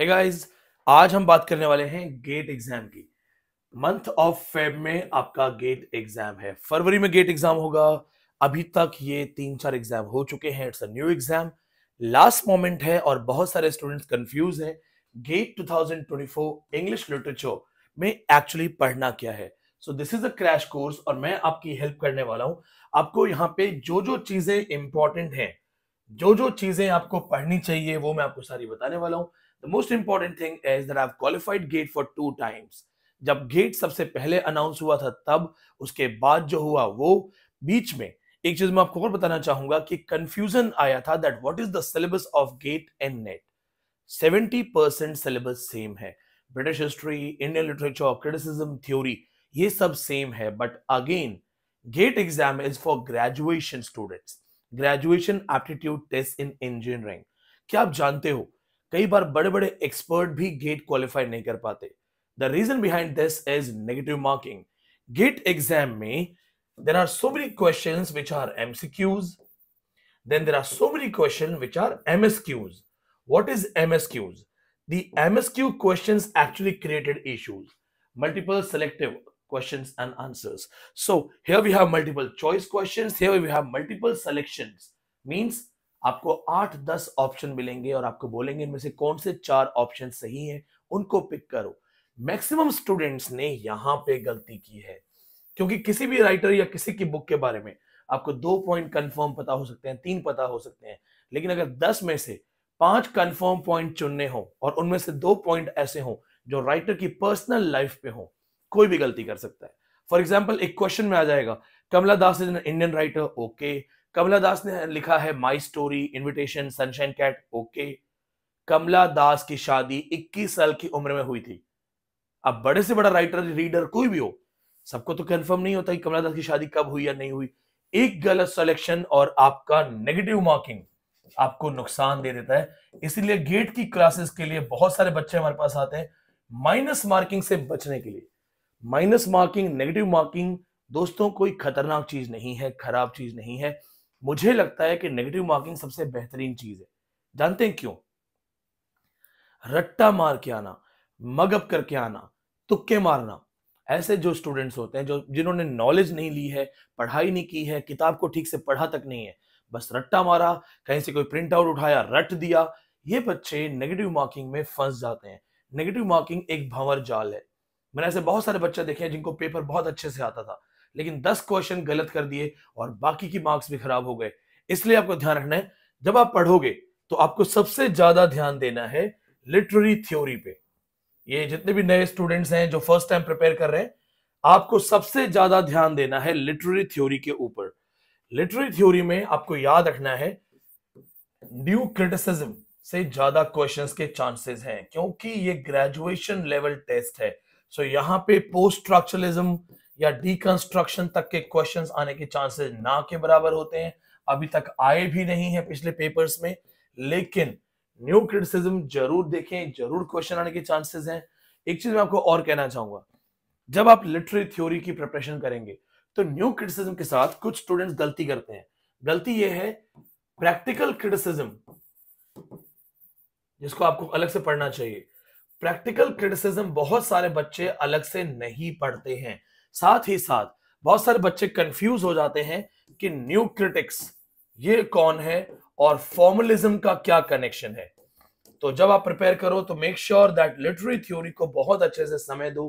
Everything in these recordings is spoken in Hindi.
Hey आज हम बात करने वाले हैं गेट एग्जाम की मंथ ऑफ फेब में आपका गेट एग्जाम है फरवरी में गेट एग्जाम होगा अभी तक ये तीन चार एग्जाम हो चुके हैं it's a new exam last moment है और बहुत सारे स्टूडेंट्स कंफ्यूज हैं गेट 2024 इंग्लिश लिटरेचर में एक्चुअली पढ़ना क्या है so this is a crash course और मैं आपकी हेल्प करने वाला हूं आपको यहाँ पे जो जो चीजें इंपॉर्टेंट हैं जो जो चीजें आपको पढ़नी चाहिए वो मैं आपको सारी बताने वाला हूँ most important thing is that I qualified GATE for two times जब गेट सबसे पहले अनाउंस हुआ था तब उसके बाद जो हुआ वो बीच में एक चीज मैं आपको और बताना चाहूंगा कि कंफ्यूजन आया था that what is the syllabus of GATE and NET 70 percent syllabus same है British history Indian literature criticism theory ये सब सेम है but again GATE exam is for graduation students graduation aptitude test in engineering क्या आप जानते हो कई बार बड़े बड़े एक्सपर्ट भी गेट क्वालिफाई नहीं कर पाते the reason behind this is negative marking GATE exam में there are so many question which are MCQs then there are so many question which are M S Qs what is M S Qs them question actually created issues multiple selective question and answer so here we have multiple choice question multiple selection means आपको आठ दस ऑप्शन मिलेंगे और आपको बोलेंगे इनमें से कौन से चार ऑप्शन सही हैं उनको पिक करो मैक्सिमम स्टूडेंट्स ने यहाँ पे गलती की है क्योंकि किसी भी राइटर या किसी की बुक के बारे में आपको दो पॉइंट कंफर्म पता हो सकते हैं तीन पता हो सकते हैं लेकिन अगर दस में से पांच कंफर्म पॉइंट चुनने हो और उनमें से दो पॉइंट ऐसे हो जो राइटर की पर्सनल लाइफ पे हो कोई भी गलती कर सकता है फॉर एग्जाम्पल एक क्वेश्चन में आ जाएगा Kamala Das is an Indian writer okay Kamala Das ने लिखा है My Story Invitation Sunshine Cat okay Kamala Das की शादी 21 साल की उम्र में हुई थी अब बड़े से बड़ा राइटर रीडर कोई भी हो सबको तो कंफर्म नहीं होता कि कमला दास की शादी कब हुई या नहीं हुई एक गलत सिलेक्शन और आपका नेगेटिव मार्किंग आपको नुकसान दे देता है इसीलिए गेट की क्लासेस के लिए बहुत सारे बच्चे हमारे पास आते हैं माइनस मार्किंग से बचने के लिए माइनस मार्किंग नेगेटिव मार्किंग दोस्तों कोई खतरनाक चीज नहीं है खराब चीज नहीं है मुझे लगता है कि नेगेटिव मार्किंग सबसे बेहतरीन चीज है जानते हैं क्यों रट्टा मार के आना मगअप करके आना तुक्के मारना ऐसे जो स्टूडेंट्स होते हैं जो जिन्होंने नॉलेज नहीं ली है पढ़ाई नहीं की है किताब को ठीक से पढ़ा तक नहीं है बस रट्टा मारा कहीं से कोई प्रिंट आउट उठाया रट दिया ये बच्चे नेगेटिव मार्किंग में फंस जाते हैं नेगेटिव मार्किंग एक भंवर जाल है मैंने ऐसे बहुत सारे बच्चे देखे हैं जिनको पेपर बहुत अच्छे से आता था लेकिन दस क्वेश्चन गलत कर दिए और बाकी की मार्क्स भी खराब हो गए इसलिए आपको ध्यान रखना है जब आप पढ़ोगे तो आपको सबसे ज्यादा ध्यान देना है लिटरेरी थ्योरी पे ये जितने भी नए स्टूडेंट्स हैं जो फर्स्ट टाइम प्रिपेयर कर रहे हैं आपको सबसे ज्यादा ध्यान देना है लिटरेरी थ्योरी के ऊपर लिटरेरी थ्योरी में आपको याद रखना है ड्यू क्रिटिसिज्म से ज्यादा क्वेश्चंस के चांसेस हैं क्योंकि ये ग्रेजुएशन लेवल टेस्ट है सो so, यहाँ पे पोस्ट स्ट्रक्चरलिज्म या डीकंस्ट्रक्शन तक के क्वेश्चंस आने के चांसेस ना के बराबर होते हैं अभी तक आए भी नहीं है पिछले पेपर्स में लेकिन न्यू क्रिटिसिज्म जरूर देखें जरूर क्वेश्चन आने के चांसेस हैं एक चीज मैं आपको और कहना चाहूंगा जब आप लिटरेरी थ्योरी की प्रिपरेशन करेंगे तो न्यू क्रिटिसिज्म के साथ कुछ स्टूडेंट्स गलती करते हैं गलती यह है प्रैक्टिकल क्रिटिसिज्म जिसको आपको अलग से पढ़ना चाहिए प्रैक्टिकल क्रिटिसिज्म बहुत सारे बच्चे अलग से नहीं पढ़ते हैं साथ ही साथ बहुत सारे बच्चे कंफ्यूज हो जाते हैं कि न्यू क्रिटिक्स ये कौन है और फॉर्मलिज्म का क्या कनेक्शन है तो जब आप प्रिपेयर करो तो make sure that literary theory को बहुत अच्छे से समय दो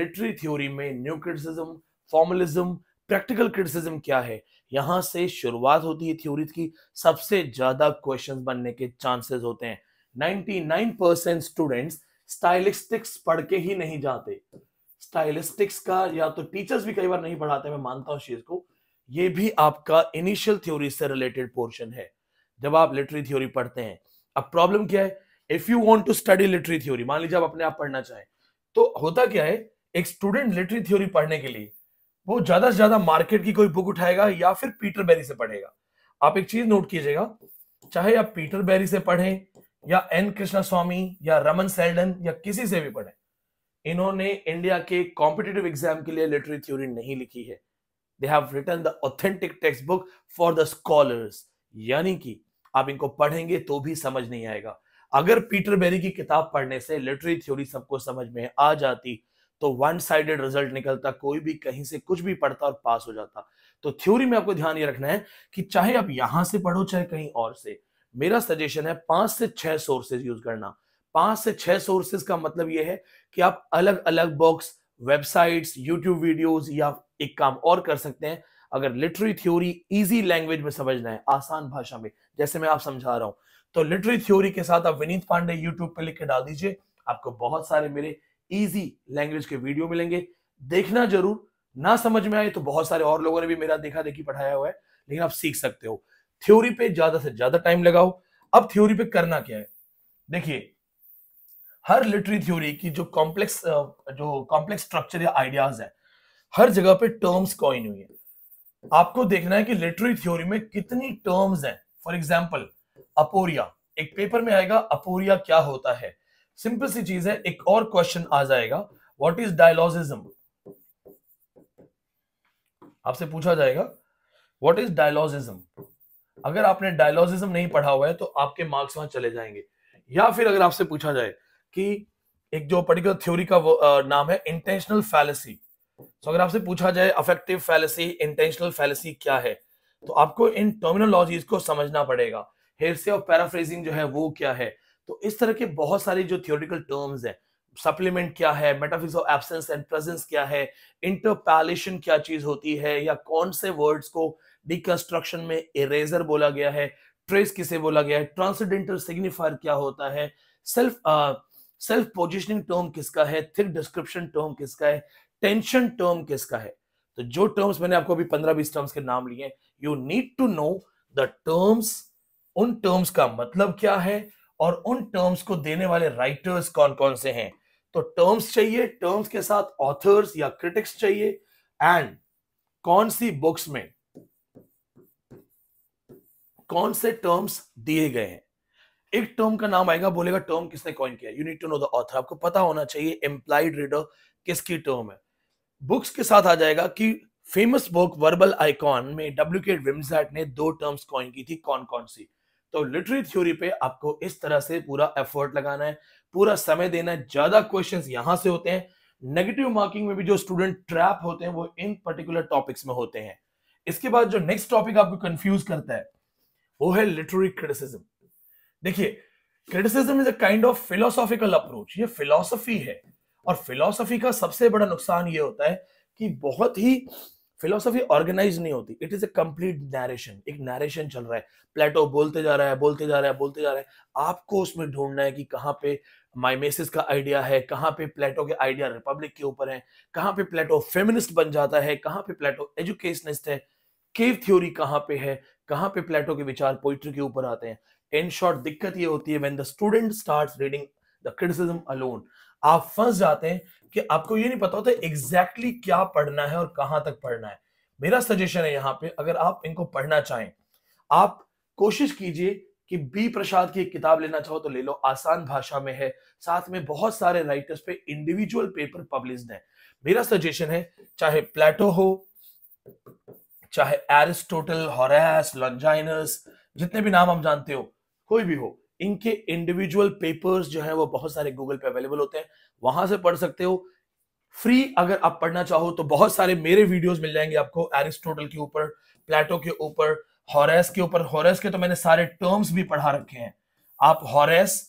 लिटरेरी थ्योरी में new criticism formalism practical criticism क्या है यहां से शुरुआत होती है थ्योरी की सबसे ज्यादा क्वेश्चन बनने के चांसेस होते हैं 99% स्टूडेंट्स स्टाइलिस्टिक्स पढ़ के ही नहीं जाते स्टाइलिस्टिक्स का या तो टीचर्स भी कई बार नहीं पढ़ाते मैं मानता हूँ चीज को ये भी आपका इनिशियल थ्योरी से रिलेटेड पोर्शन है जब आप लिटरी थ्योरी पढ़ते हैं अब प्रॉब्लम क्या है if you want to study literary theory मान लीजिए आप अपने आप पढ़ना चाहें तो होता क्या है एक स्टूडेंट लिटरी थ्योरी पढ़ने के लिए वो ज्यादा से ज्यादा मार्केट की कोई बुक उठाएगा या फिर पीटर बेरी से पढ़ेगा आप एक चीज नोट कीजिएगा चाहे आप पीटर बेरी से पढ़ें या एन कृष्णा स्वामी या रमन सेल्डन या किसी से भी पढ़ें इन्होंने इंडिया के कॉम्पिटेटिव एग्जाम के लिए लिटरेरी थ्योरी नहीं लिखी है they have return the authentic text book for the scholars यानी कि आप इनको पढ़ेंगे तो भी समझ नहीं आएगा अगर पीटर बेरी की किताब पढ़ने से लिटरेरी थ्योरी सबको समझ में आ जाती तो वन साइडेड रिजल्ट निकलता कोई भी कहीं से कुछ भी पढ़ता और पास हो जाता तो थ्योरी में आपको ध्यान ये रखना है कि चाहे आप यहां से पढ़ो चाहे कहीं और से मेरा सजेशन है पांच से छह सोर्सेज यूज करना पांच से छह सोर्सेज का मतलब यह है कि आप अलग अलग बॉक्स वेबसाइट्स यूट्यूब वीडियोस या एक काम और कर सकते हैं अगर लिटरी थ्योरी इजी लैंग्वेज में समझना है आसान भाषा में जैसे मैं आप समझा रहा हूं तो लिटरी थ्योरी के साथ आप विनीत पांडे यूट्यूब पर लिख के डाल दीजिए आपको बहुत सारे मेरे इजी लैंग्वेज के वीडियो मिलेंगे देखना जरूर ना समझ में आए तो बहुत सारे और लोगों ने भी मेरा देखा देखी पढ़ाया हुआ है लेकिन आप सीख सकते हो थ्योरी पे ज्यादा से ज्यादा टाइम लगाओ अब थ्योरी पे करना क्या है देखिए हर लिटरी थ्योरी की जो कॉम्प्लेक्स जो कॉम्प्लेक्स स्ट्रक्चर या आइडियाज है हर जगह पे टर्म्स कॉइन हुई है आपको देखना है कि लिटरी थ्योरी में कितनी टर्म्स हैं फॉर एग्जाम्पल अपोरिया एक पेपर में आएगा अपोरिया क्या होता है सिंपल सी चीज है एक और क्वेश्चन आ जाएगा व्हाट इज डायलॉजिज्म आपसे पूछा जाएगा व्हाट इज डायलॉजिज्म अगर आपने डायलॉजिज्म नहीं पढ़ा हुआ है तो आपके मार्क्स वहां चले जाएंगे या फिर अगर आपसे पूछा जाए कि एक जो पर्टिकुलर थ्योरी का नाम है इंटेंशनल फैलेसी सो अगर आपसे पूछा जाए अफेक्टिव फैलेसी इंटेंशनल फैलेसी क्या है तो आपको इन टर्मिनोलॉजीज को समझना पड़ेगा हेरसे और पैराफ्रेजिंग जो है वो क्या है तो इस तरह के बहुत सारी जो थियोरिटिकल टर्म्स है सप्लीमेंट क्या है metaphysics of absence and presence क्या है इंटरपैलेशन क्या चीज होती है या कौन से वर्ड्स को डिकंस्ट्रक्शन में इरेजर बोला गया है ट्रेस किसे बोला गया है ट्रांसडेंटल सिग्निफायर क्या होता है सेल्फ सेल्फ पोजिशनिंग टर्म किसका है थिक डिस्क्रिप्शन टर्म किसका है टेंशन टर्म किसका है तो जो टर्म्स मैंने आपको अभी पंद्रह बीस टर्म्स के नाम लिए you need to know the terms उन टर्म्स का मतलब क्या है और उन टर्म्स को देने वाले राइटर्स कौन कौन से हैं तो टर्म्स चाहिए टर्म्स के साथ ऑथर्स या क्रिटिक्स चाहिए एंड कौन सी बुक्स में कौन से टर्म्स दिए गए हैं एक टर्म का नाम आएगा बोलेगा टर्म किसने कॉइन किया you need to know the author आपको पता होना चाहिए एम्प्लाइड रीडर किसकी टर्म है बुक्स के साथ आ जाएगा कि फेमस बुक वर्बल आइकॉन में डब्ल्यू के विम्सैट ने दो टर्म्स कॉइन की थी कौन कौन सी तो लिटरेरी थ्योरी पे आपको इस तरह से पूरा एफर्ट लगाना है पूरा समय देना है ज्यादा क्वेश्चंस यहां से होते हैं नेगेटिव मार्किंग में भी जो स्टूडेंट ट्रैप होते हैं वो इन पर्टिकुलर टॉपिक्स में होते हैं इसके बाद जो नेक्स्ट टॉपिक आपको कंफ्यूज करता है वो है लिटरेरी क्रिटिसिज्म देखिए criticism is a kind of philosophical approach ये फिलोसफी है और फिलोसफी का सबसे बड़ा नुकसान ये होता है कि बहुत ही फिलोसफी ऑर्गेनाइज नहीं होती it is a complete narration एक नरेशन चल रहा है प्लेटो बोलते जा रहा है बोलते जा रहा है बोलते जा रहा है आपको उसमें ढूंढना है कि कहाँ पे माइमेसिस का आइडिया है कहाँ पे प्लेटो के आइडिया रिपब्लिक के ऊपर है कहाँ पे प्लेटो फेमिनिस्ट बन जाता है कहाँ पे प्लेटो एजुकेशनिस्ट है केव थ्योरी कहाँ पे है कहाँ पे प्लेटो के विचार पोइट्री के ऊपर आते हैं इन शॉर्ट दिक्कत ये होती है when the student starts reading the criticism alone आप फंस जाते हैं कि आपको ये नहीं पता होता एग्जैक्टली exactly क्या पढ़ना है और कहाँ तक पढ़ना है मेरा सजेशन है यहाँ पे अगर आप इनको पढ़ना चाहें आप कोशिश कीजिए कि बी प्रसाद की एक किताब लेना चाहो तो ले लो आसान भाषा में है साथ में बहुत सारे राइटर्स पे इंडिविजुअल पेपर पब्लिश है मेरा सजेशन है चाहे प्लेटो हो चाहे एरिस्टोटल हॉरेस लॉन्जाइनस जितने भी नाम हम जानते हो कोई भी हो इनके इंडिविजुअल पेपर्स जो है वो बहुत सारे गूगल पे अवेलेबल होते हैं वहां से पढ़ सकते हो फ्री अगर आप पढ़ना चाहो तो बहुत सारे मेरे वीडियोस मिल जाएंगे आपको एरिस्टोटल के ऊपर प्लेटो के ऊपर हॉरेस के ऊपर हॉरेस के तो मैंने सारे टर्म्स भी पढ़ा रखे हैं आप हॉरेस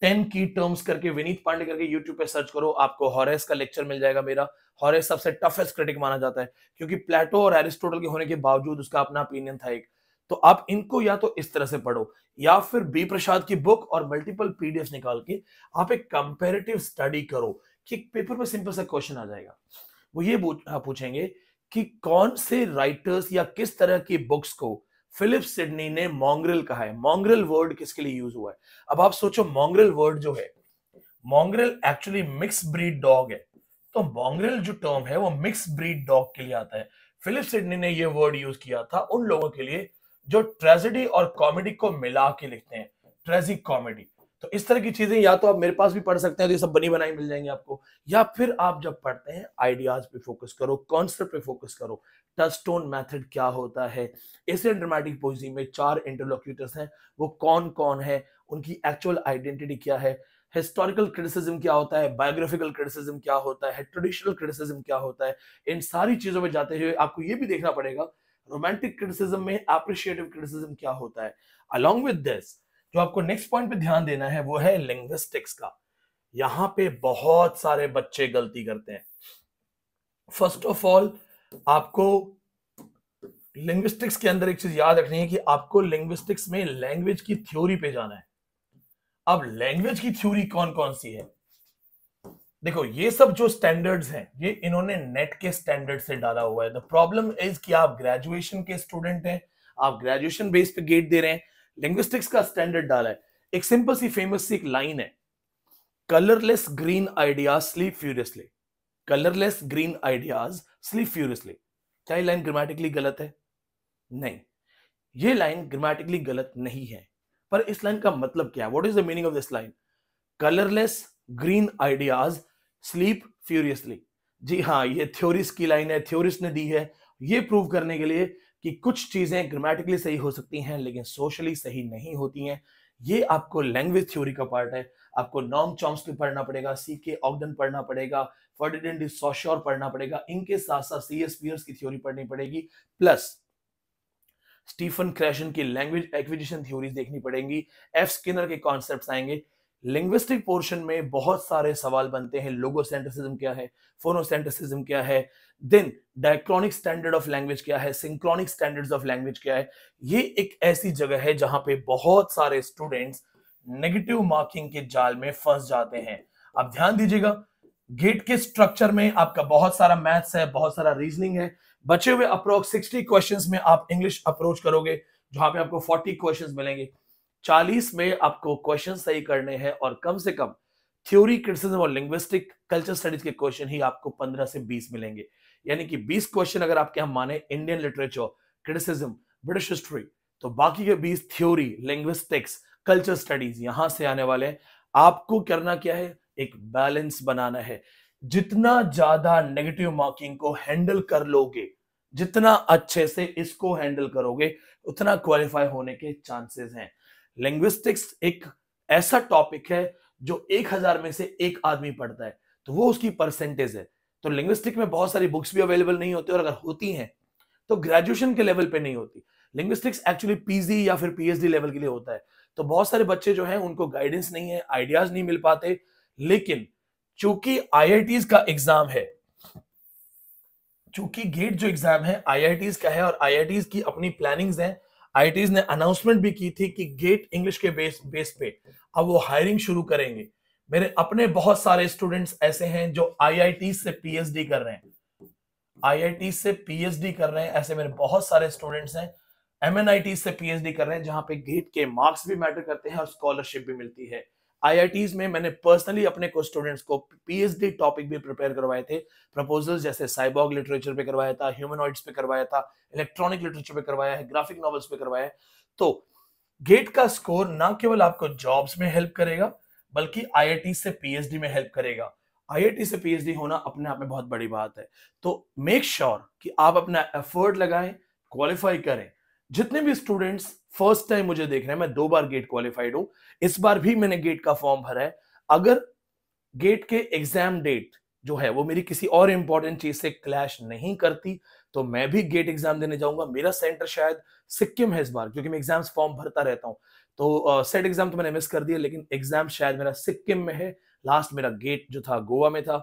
टेन की टर्म्स करके विनीत पांडे करके यूट्यूब पे सर्च करो आपको हॉरेस का लेक्चर मिल जाएगा मेरा हॉरेस सबसे टफेस्ट क्रिटिक माना जाता है क्योंकि प्लेटो और एरिस्टोटल के होने के बावजूद उसका अपना ओपिनियन था एक तो आप इनको या तो इस तरह से पढ़ो या फिर बी प्रसाद की बुक और मल्टीपल पीडीएफ निकाल के आप एक कंपेरेटिव स्टडी करो कि पेपर में सिंपल सा क्वेश्चन आ जाएगा वो ये हाँ, पूछेंगे कि कौन से राइटर्स या किस तरह की बुक्स को फिलिप सिडनी ने मोंग्रिल कहा है मोंग्रिल वर्ड किसके लिए यूज हुआ है अब आप सोचो मोंग्रिल वर्ड जो है mongrel actually mix breed dog है तो मोंग्रिल जो टर्म है वो मिक्स ब्रीड डॉग के लिए आता है फिलिप सिडनी ने यह वर्ड यूज किया था उन लोगों के लिए जो ट्रेजिडी और कॉमेडी को मिला के लिखते हैं ट्रेजिक कॉमेडी तो इस तरह की चीजें या तो आप मेरे पास भी पढ़ सकते हैं तो ये सब बनी बनाई मिल जाएंगी आपको या फिर आप जब पढ़ते हैं आइडियाज पे फोकस करो कॉन्सेप्ट पे फोकस करो टचस्टोन मेथड क्या होता है एशियन ड्रामेटिक पोजी में चार इंटरलोक्यूटर्स हैं वो कौन कौन है उनकी एक्चुअल आइडेंटिटी क्या है हिस्टोरिकल क्रिटिसिज्म क्या होता है बायोग्राफिकल क्रिटिसिज्म क्या होता है ट्रेडिशनल क्रिटिसिज्म क्या होता है इन सारी चीजों में जाते हुए आपको ये भी देखना पड़ेगा रोमांटिक क्रिटिसिज्म में अप्रिशिएटिव क्रिटिसिज्म क्या होता है अलोंग विद दिस जो आपको नेक्स्ट पॉइंट पे ध्यान देना है वो है लिंग्विस्टिक्स का यहां पे बहुत सारे बच्चे गलती करते हैं फर्स्ट ऑफ ऑल आपको लिंग्विस्टिक्स के अंदर एक चीज याद रखनी है कि आपको लिंग्विस्टिक्स में लैंग्वेज की थ्योरी पे जाना है अब लैंग्वेज की थ्योरी कौन कौन सी है देखो ये सब जो स्टैंडर्ड्स हैं ये इन्होंने नेट के स्टैंडर्ड से डाला हुआ है द प्रॉब्लम इज कि आप ग्रेजुएशन के स्टूडेंट हैं आप ग्रेजुएशन बेस पे गेट दे रहे हैं लिंग्विस्टिक्स का स्टैंडर्ड डाला है एक सिंपल सी फेमस सी एक लाइन है colourless green ideas sleep furiously colourless green ideas sleep furiously क्या ये लाइन ग्रामेटिकली गलत है नहीं ये लाइन ग्रामेटिकली गलत नहीं है पर इस लाइन का मतलब क्या है what is the meaning of this line colourless green ideas sleep furiously जी हाँ ये थ्योरिस्ट की लाइन है थ्योरिस्ट ने दी है ये प्रूव करने के लिए कि कुछ चीजें ग्रामेटिकली सही हो सकती हैं लेकिन सोशली सही नहीं होती हैं ये आपको लैंग्वेज थ्योरी का पार्ट है आपको नॉम चॉम्स्की पढ़ना पड़ेगा सी के ऑगडन पढ़ना पड़ेगा फर्डिडेंट सोशोर पढ़ना पड़ेगा इनके साथ साथ सी एस पियर्स की थ्योरी पढ़नी पड़ेगी प्लस स्टीफन क्रैशन की लैंग्वेज एक्विजिशन थ्योरीज देखनी पड़ेंगी एफ स्किनर के कॉन्सेप्ट आएंगे लिंग्विस्टिक पोर्शन में बहुत सारे सवाल बनते हैं लोगोसेंट्रिसिज्म क्या है फोनोसेंट्रिसिज्म क्या है then diachronic standard of language क्या है सिंक्रॉनिक स्टैंडर्ड्स ऑफ लैंग्वेज क्या है ये एक ऐसी जगह है जहां पे बहुत सारे स्टूडेंट्स नेगेटिव मार्किंग के जाल में फंस जाते हैं आप ध्यान दीजिएगा गेट के स्ट्रक्चर में आपका बहुत सारा मैथ्स है बहुत सारा रीजनिंग है बचे हुए अप्रोक्स सिक्सटी क्वेश्चन में आप इंग्लिश अप्रोच करोगे जहां पे आपको फोर्टी क्वेश्चन मिलेंगे 40 में आपको क्वेश्चन सही करने हैं और कम से कम थ्योरी क्रिटिसिज्म और लिंग्विस्टिक कल्चर स्टडीज के क्वेश्चन ही आपको 15 से 20 मिलेंगे यानी कि 20 क्वेश्चन अगर आपके हम माने Indian literature criticism British history तो बाकी के 20 थ्योरी लिंग्विस्टिक्स कल्चर स्टडीज यहां से आने वाले हैं आपको करना क्या है एक बैलेंस बनाना है जितना ज्यादा नेगेटिव मार्किंग को हैंडल कर लोगे जितना अच्छे से इसको हैंडल करोगे उतना क्वालिफाई होने के चांसेस हैं लिंग्विस्टिक्स एक ऐसा टॉपिक है जो एक हजार में से एक आदमी पढ़ता है तो वो उसकी परसेंटेज है तो लिंग्विस्टिक में बहुत सारी बुक्स भी अवेलेबल नहीं होती और अगर होती हैं तो ग्रेजुएशन के लेवल पे नहीं होती लिंग्विस्टिक्स एक्चुअली पीजी या फिर पीएचडी लेवल के लिए होता है तो बहुत सारे बच्चे जो हैं उनको गाइडेंस नहीं है आइडियाज नहीं मिल पाते लेकिन चूंकि आई का एग्जाम है चूंकि गेट जो एग्जाम है आई का है और आई की अपनी प्लानिंग्स हैं आई ने अनाउंसमेंट भी की थी कि गेट इंग्लिश के बेस बेस पे अब वो हायरिंग शुरू करेंगे मेरे अपने बहुत सारे स्टूडेंट्स ऐसे हैं जो आई से पीएचडी कर रहे हैं आई से पीएचडी कर रहे हैं ऐसे मेरे बहुत सारे स्टूडेंट्स हैं एम से पीएचडी कर रहे हैं जहां पे गेट के मार्क्स भी मैटर करते हैं और स्कॉलरशिप भी मिलती है आईआईटीज में मैंने पर्सनली अपने कुछ स्टूडेंट्स को पीएचडी टॉपिक भी प्रिपेयर करवाए थे प्रपोजल्स जैसे साइबॉग लिटरेचर पे करवाया था ह्यूमनॉइड्स पे करवाया था इलेक्ट्रॉनिक लिटरेचर पे करवाया है ग्राफिक नॉवेल्स पे करवाया है तो गेट का स्कोर ना केवल आपको जॉब्स में हेल्प करेगा बल्कि आई से पीएचडी में हेल्प करेगा आई से पीएचडी होना अपने आप में बहुत बड़ी बात है तो मेक श्योर sure कि आप अपना एफर्ट लगाएं क्वालिफाई करें जितने भी स्टूडेंट्स फर्स्ट टाइम मुझे देख रहे हैं मैं दो बार गेट क्वालिफाइड हूं इस बार भी मैंने गेट का फॉर्म भरा है अगर गेट के एग्जाम डेट जो है वो मेरी किसी और इंपॉर्टेंट चीज से क्लैश नहीं करती तो मैं भी गेट एग्जाम देने जाऊंगा मेरा सेंटर शायद सिक्किम है इस बार क्योंकि मैं एग्जाम्स फॉर्म भरता रहता हूं तो सेट uh, एग्जाम तो मैंने मिस कर दिया लेकिन एग्जाम शायद मेरा सिक्किम में है लास्ट मेरा गेट जो था गोवा में था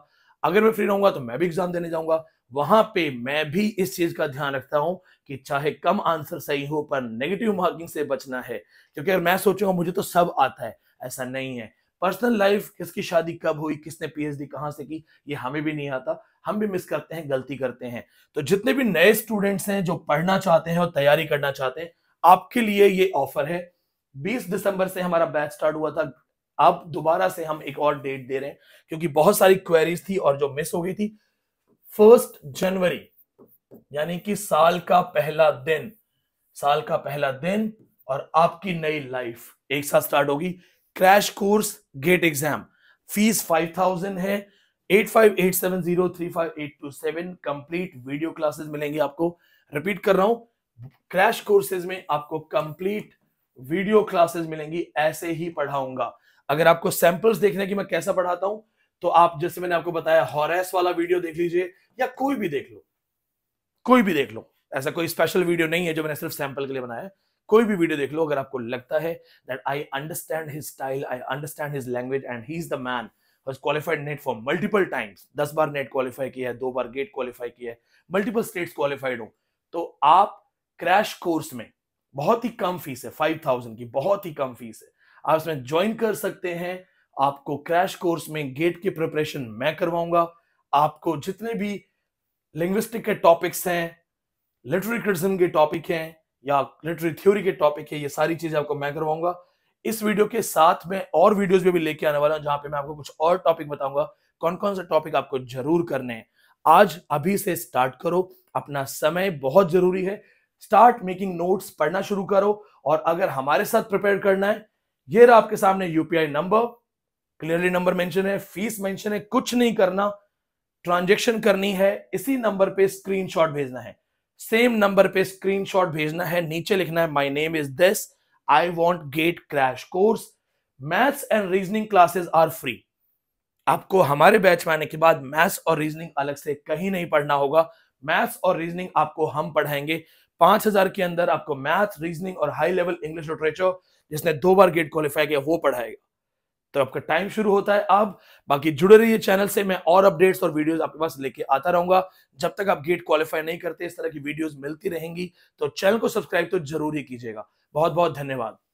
अगर मैं फ्री रहूंगा तो मैं भी एग्जाम देने जाऊंगा वहां पे मैं भी इस चीज का ध्यान रखता हूं कि चाहे कम आंसर सही हो पर नेगेटिव मार्किंग से बचना है क्योंकि अगर मैं सोचूंगा मुझे तो सब आता है ऐसा नहीं है पर्सनल लाइफ किसकी शादी कब हुई किसने पीएचडी कहां से की ये हमें भी नहीं आता हम भी मिस करते हैं गलती करते हैं तो जितने भी नए स्टूडेंट्स हैं जो पढ़ना चाहते हैं और तैयारी करना चाहते हैं आपके लिए ये ऑफर है 20 दिसंबर से हमारा बैच स्टार्ट हुआ था अब दोबारा से हम एक और डेट दे रहे हैं क्योंकि बहुत सारी क्वेरीज थी और जो मिस हो गई थी फर्स्ट जनवरी यानी कि साल का पहला दिन साल का पहला दिन और आपकी नई लाइफ एक साथ स्टार्ट होगी crash course GATE exam fees five thousand है eight five eight seven zero three five eight two seven complete video classes मिलेंगी आपको रिपीट कर रहा हूं क्रैश कोर्सेज में आपको कंप्लीट वीडियो क्लासेस मिलेंगी ऐसे ही पढ़ाऊंगा अगर आपको सैंपल्स देखने की मैं कैसा पढ़ाता हूं तो आप जैसे मैंने आपको बताया हॉरेस वाला वीडियो देख लीजिए या कोई भी देख लो कोई भी देख लो ऐसा कोई स्पेशल वीडियो नहीं है जो मैंने सिर्फ सैंपल के लिए बनाया कोई भी वीडियो देख लो अगर आपको लगता है that I understand his style I understand his language and he is the man was qualified NET for multiple times दस बार नेट क्वालिफाई किया है दो बार गेट क्वालिफाई किया है मल्टीपल स्टेट्स क्वालिफाइड हो तो आप क्रैश कोर्स में बहुत ही कम फीस है फाइव थाउजेंड की बहुत ही कम फीस है आप इसमें ज्वाइन कर सकते हैं आपको क्रैश कोर्स में गेट की प्रिपरेशन मैं करवाऊंगा आपको जितने भी लिंग्विस्टिक के टॉपिक्स हैं लिटरेरी क्रिटिसिज्म के टॉपिक हैं या लिटरेरी थ्योरी के टॉपिक है ये सारी चीजें आपको मैं करवाऊंगा इस वीडियो के साथ में और वीडियोस भी, भी लेके आने वाला हूं जहां पे मैं आपको कुछ और टॉपिक बताऊंगा कौन कौन से टॉपिक आपको जरूर करने हैं आज अभी से स्टार्ट करो अपना समय बहुत जरूरी है स्टार्ट मेकिंग नोट्स पढ़ना शुरू करो और अगर हमारे साथ प्रिपेयर करना है ये रहा आपके सामने UPI number clearly number mention है फीस मेंशन है कुछ नहीं करना ट्रांजेक्शन करनी है इसी नंबर पे स्क्रीनशॉट भेजना है सेम नंबर पे स्क्रीनशॉट भेजना है नीचे लिखना है my name is this I want GATE crash course maths and reasoning classes are free आपको हमारे बैच में आने के बाद मैथ्स और रीजनिंग अलग से कहीं नहीं पढ़ना होगा मैथ्स और रीजनिंग आपको हम पढ़ाएंगे पांच हजार के अंदर आपको मैथ्स रीजनिंग और हाई लेवल इंग्लिश लिटरेचर जिसने दो बार गेट क्वालिफाई किया वो पढ़ाएगा तो आपका टाइम शुरू होता है अब बाकी जुड़े रहिए चैनल से मैं और अपडेट्स और वीडियोस आपके पास लेके आता रहूंगा जब तक आप गेट क्वालिफाई नहीं करते इस तरह की वीडियोस मिलती रहेंगी तो चैनल को सब्सक्राइब तो जरूर ही कीजिएगा बहुत बहुत धन्यवाद